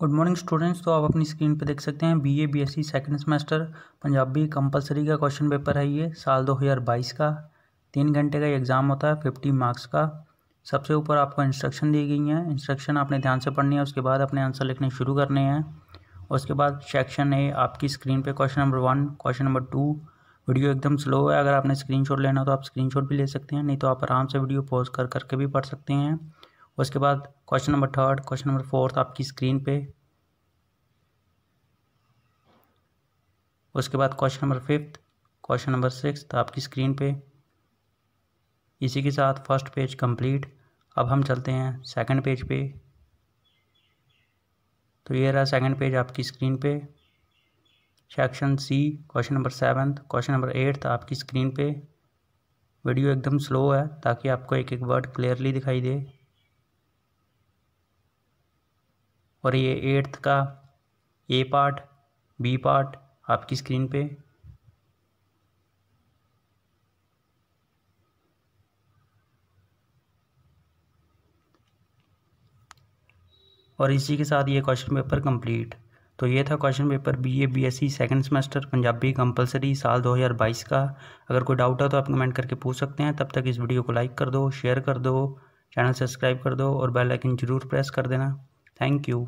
good morning students तो आप अपनी स्क्रीन पर देख सकते हैं BA BSc second semester Punjabi compulsory का क्वेश्चन पेपर है ये साल 2022 का तीन घंटे का एग्ज़ाम होता है फिफ्टी मार्क्स का सबसे ऊपर आपको इंस्ट्रक्शन दी गई हैं इंस्ट्रक्शन आपने ध्यान से पढ़नी है उसके बाद अपने आंसर लिखने शुरू करने हैं उसके बाद सेक्शन ए आपकी स्क्रीन पर question number one question number two video एकदम स्लो है अगर आपने स्क्रीनशॉट लेना हो तो आप स्क्रीनशॉट भी ले सकते हैं नहीं तो आप आराम से वीडियो पॉज कर करके भी पढ़ सकते हैं उसके बाद question number third question number fourth आपकी स्क्रीन पे उसके बाद question number fifth question number six आपकी स्क्रीन पे इसी के साथ फर्स्ट पेज कंप्लीट अब हम चलते हैं सेकंड पेज पे तो ये रहा सेकंड पेज आपकी स्क्रीन पे section C question number seventh question number eighth आपकी स्क्रीन पे वीडियो एकदम स्लो है ताकि आपको एक एक वर्ड क्लियरली दिखाई दे और ये एट्थ का ए पार्ट बी पार्ट आपकी स्क्रीन पे और इसी के साथ ये क्वेश्चन पेपर कंप्लीट तो ये था question paper B A B S C second semester Punjabi compulsory साल 2022 का अगर कोई डाउट हो तो आप कमेंट करके पूछ सकते हैं तब तक इस वीडियो को लाइक कर दो शेयर कर दो चैनल सब्सक्राइब कर दो और बेल आइकन जरूर प्रेस कर देना थैंक यू